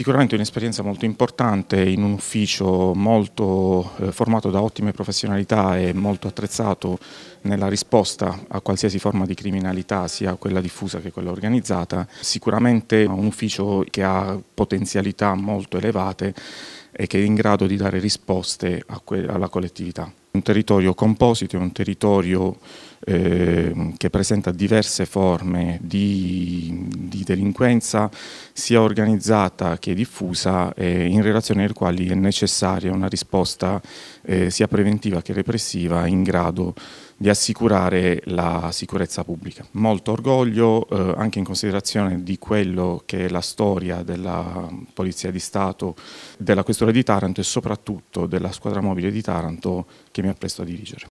sicuramente un'esperienza molto importante in un ufficio molto eh, formato da ottime professionalità e molto attrezzato nella risposta a qualsiasi forma di criminalità, sia quella diffusa che quella organizzata. Sicuramente un ufficio che ha potenzialità molto elevate e che è in grado di dare risposte alla collettività. Un territorio composito un territorio eh, che presenta diverse forme di di delinquenza sia organizzata che diffusa eh, in relazione ai quali è necessaria una risposta eh, sia preventiva che repressiva in grado di assicurare la sicurezza pubblica. Molto orgoglio eh, anche in considerazione di quello che è la storia della Polizia di Stato, della Questura di Taranto e soprattutto della squadra mobile di Taranto che mi appresto a dirigere.